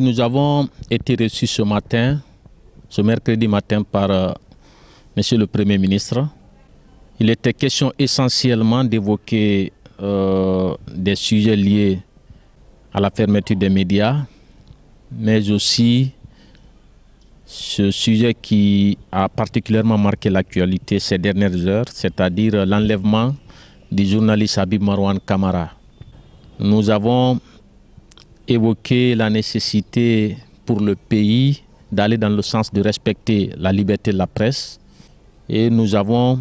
nous avons été reçus ce matin, ce mercredi matin, par euh, Monsieur le Premier ministre. Il était question essentiellement d'évoquer euh, des sujets liés à la fermeture des médias, mais aussi ce sujet qui a particulièrement marqué l'actualité ces dernières heures, c'est-à-dire l'enlèvement du journaliste Habib Marwan Kamara. Nous avons évoqué la nécessité pour le pays d'aller dans le sens de respecter la liberté de la presse et nous avons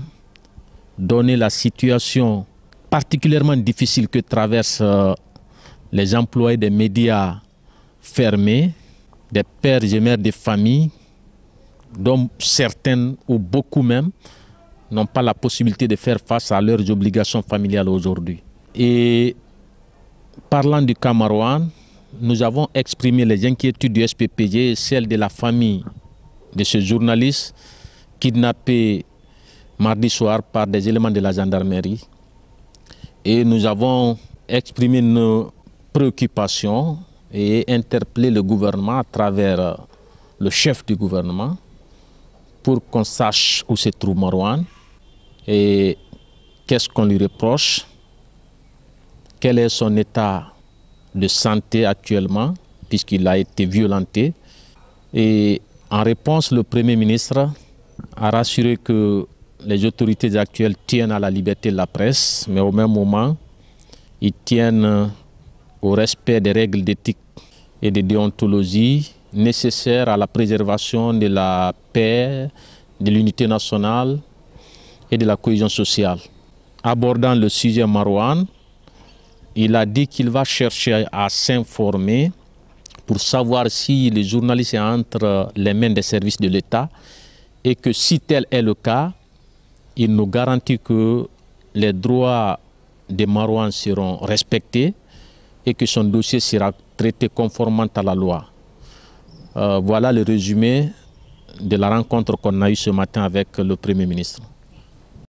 donné la situation particulièrement difficile que traversent euh, les employés des médias fermés, des pères et mères de famille, dont certaines ou beaucoup même n'ont pas la possibilité de faire face à leurs obligations familiales aujourd'hui. Et parlant du Cameroun, nous avons exprimé les inquiétudes du SPPG, celles de la famille de ce journaliste kidnappé mardi soir par des éléments de la gendarmerie. Et nous avons exprimé nos préoccupations et interpellé le gouvernement à travers euh, le chef du gouvernement pour qu'on sache où se trouve Marwan et qu'est-ce qu'on lui reproche, quel est son état de santé actuellement, puisqu'il a été violenté. Et en réponse, le Premier ministre a rassuré que les autorités actuelles tiennent à la liberté de la presse, mais au même moment, ils tiennent au respect des règles d'éthique et de déontologie nécessaires à la préservation de la paix, de l'unité nationale et de la cohésion sociale. Abordant le sujet Marouane, il a dit qu'il va chercher à s'informer pour savoir si les journalistes sont entre les mains des services de l'État et que si tel est le cas, il nous garantit que les droits des Marouans seront respectés et que son dossier sera traité conformément à la loi. Euh, voilà le résumé de la rencontre qu'on a eue ce matin avec le Premier ministre.